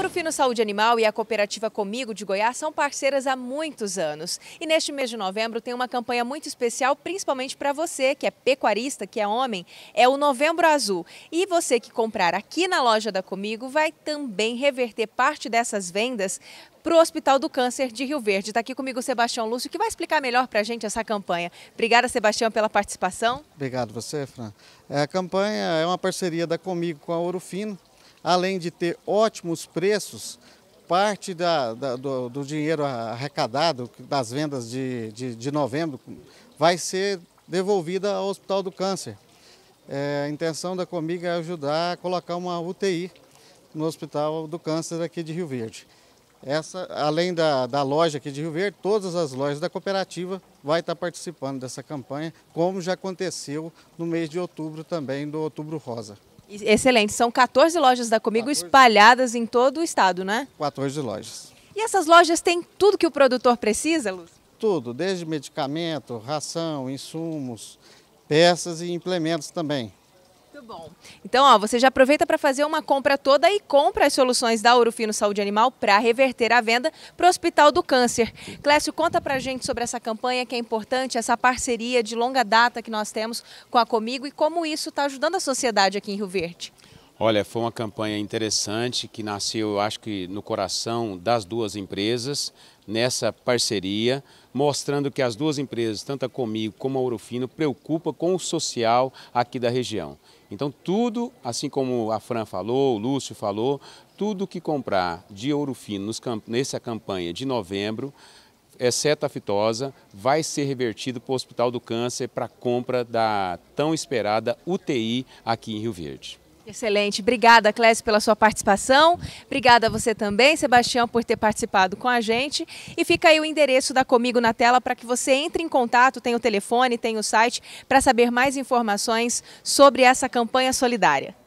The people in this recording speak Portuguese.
Ouro Fino Saúde Animal e a cooperativa Comigo de Goiás são parceiras há muitos anos. E neste mês de novembro tem uma campanha muito especial, principalmente para você que é pecuarista, que é homem, é o Novembro Azul. E você que comprar aqui na loja da Comigo vai também reverter parte dessas vendas para o Hospital do Câncer de Rio Verde. Está aqui comigo o Sebastião Lúcio, que vai explicar melhor para a gente essa campanha. Obrigada, Sebastião, pela participação. Obrigado você, Fran. É, a campanha é uma parceria da Comigo com a Ouro Fino além de ter ótimos preços, parte da, da, do, do, dinheiro arrecadado das vendas de, de, de, novembro vai ser devolvida ao Hospital do Câncer. É, a intenção da Comiga é ajudar a colocar uma UTI no Hospital do Câncer aqui de Rio Verde. Essa, além da, da loja aqui de Rio Verde, todas as lojas da cooperativa vai estar participando dessa campanha, como já aconteceu no mês de outubro também, do Outubro Rosa. Excelente. São 14 lojas da Comigo 14. espalhadas em todo o estado, né? 14 lojas. E essas lojas têm tudo que o produtor precisa, Luz? Tudo, desde medicamento, ração, insumos, peças e implementos também. Muito bom. Então, ó, você já aproveita para fazer uma compra toda e compra as soluções da Ourofino Saúde Animal para reverter a venda para o Hospital do Câncer. Clécio, conta para a gente sobre essa campanha que é importante, essa parceria de longa data que nós temos com a Comigo e como isso está ajudando a sociedade aqui em Rio Verde. Olha, foi uma campanha interessante que nasceu, acho que no coração das duas empresas, nessa parceria, mostrando que as duas empresas, tanto a Comigo como a Orofino, preocupa com o social aqui da região. Então tudo, assim como a Fran falou, o Lúcio falou, tudo que comprar de Orofino nessa campanha de novembro, exceto é a fitosa, vai ser revertido para o Hospital do Câncer para compra da tão esperada UTI aqui em Rio Verde. Excelente. Obrigada, Clécio, pela sua participação. Obrigada a você também, Sebastião, por ter participado com a gente. E fica aí o endereço da Comigo na tela para que você entre em contato, tem o telefone, tem o site, para saber mais informações sobre essa campanha solidária.